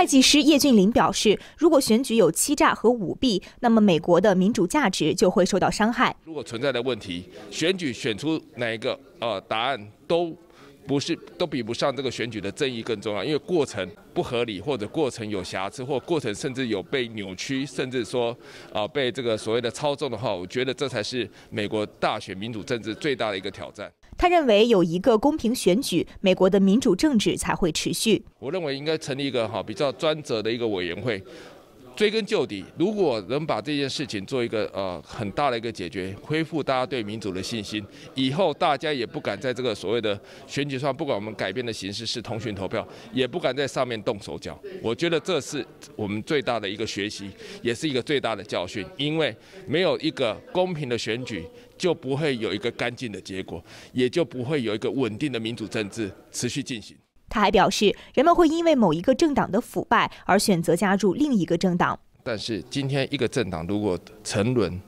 会计师叶俊林表示，如果选举有欺诈和舞弊，那么美国的民主价值就会受到伤害。如果存在的问题，选举选出哪一个呃答案，都不是都比不上这个选举的正义更重要。因为过程不合理，或者过程有瑕疵，或过程甚至有被扭曲，甚至说呃被这个所谓的操纵的话，我觉得这才是美国大选民主政治最大的一个挑战。他认为有一个公平选举，美国的民主政治才会持续。我认为应该成立一个哈比较专责的一个委员会。追根究底，如果能把这件事情做一个呃很大的一个解决，恢复大家对民主的信心，以后大家也不敢在这个所谓的选举上，不管我们改变的形式是通讯投票，也不敢在上面动手脚。我觉得这是我们最大的一个学习，也是一个最大的教训，因为没有一个公平的选举，就不会有一个干净的结果，也就不会有一个稳定的民主政治持续进行。他还表示，人们会因为某一个政党的腐败而选择加入另一个政党。但是今天一个政党如果沉沦，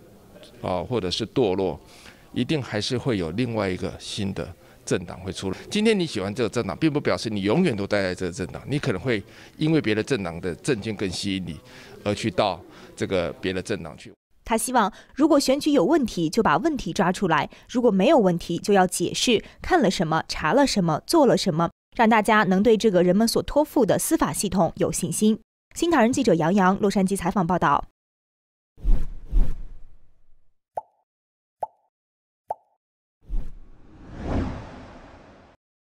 啊，或者是堕落，一定还是会有另外一个新的政党会出来。今天你喜欢这个政党，并不表示你永远都待在这个政党，你可能会因为别的政党的政见更吸引你，而去到这个别的政党去。他希望，如果选举有问题，就把问题抓出来；如果没有问题，就要解释看了什么，查了什么，做了什么。让大家能对这个人们所托付的司法系统有信心。《新唐人》记者杨洋，洛杉矶采访报道。